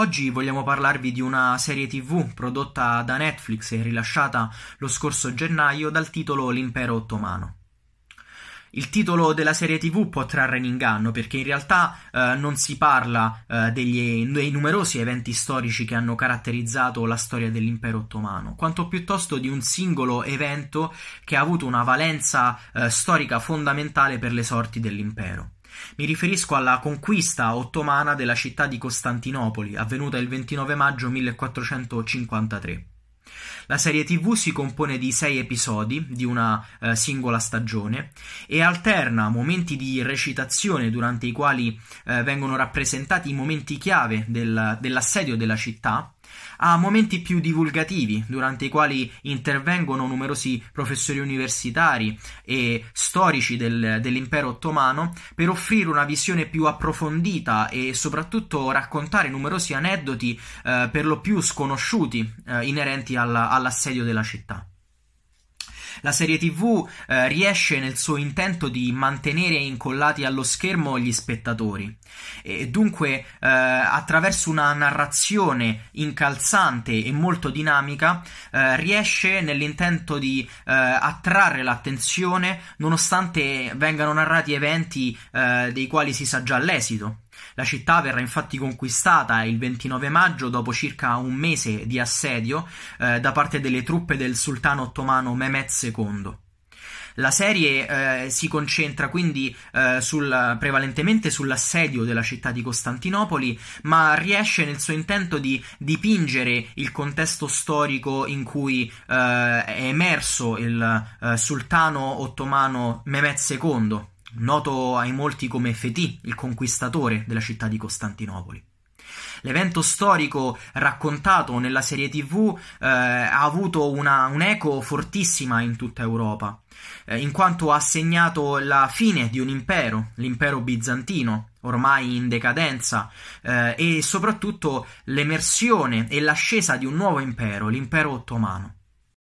Oggi vogliamo parlarvi di una serie tv prodotta da Netflix e rilasciata lo scorso gennaio dal titolo L'impero ottomano. Il titolo della serie TV può trarre in inganno perché in realtà eh, non si parla eh, degli, dei numerosi eventi storici che hanno caratterizzato la storia dell'impero ottomano, quanto piuttosto di un singolo evento che ha avuto una valenza eh, storica fondamentale per le sorti dell'impero. Mi riferisco alla conquista ottomana della città di Costantinopoli, avvenuta il 29 maggio 1453. La serie TV si compone di sei episodi di una eh, singola stagione e alterna momenti di recitazione durante i quali eh, vengono rappresentati i momenti chiave del, dell'assedio della città ha momenti più divulgativi, durante i quali intervengono numerosi professori universitari e storici del, dell'impero ottomano per offrire una visione più approfondita e soprattutto raccontare numerosi aneddoti eh, per lo più sconosciuti eh, inerenti alla, all'assedio della città. La serie TV eh, riesce nel suo intento di mantenere incollati allo schermo gli spettatori e dunque eh, attraverso una narrazione incalzante e molto dinamica eh, riesce nell'intento di eh, attrarre l'attenzione nonostante vengano narrati eventi eh, dei quali si sa già l'esito. La città verrà infatti conquistata il 29 maggio dopo circa un mese di assedio eh, da parte delle truppe del sultano ottomano Mehmet II. La serie eh, si concentra quindi eh, sul, prevalentemente sull'assedio della città di Costantinopoli, ma riesce nel suo intento di dipingere il contesto storico in cui eh, è emerso il eh, sultano ottomano Mehmet II noto ai molti come Fetì, il conquistatore della città di Costantinopoli. L'evento storico raccontato nella serie TV eh, ha avuto una, un'eco fortissima in tutta Europa, eh, in quanto ha segnato la fine di un impero, l'impero bizantino, ormai in decadenza, eh, e soprattutto l'emersione e l'ascesa di un nuovo impero, l'impero ottomano.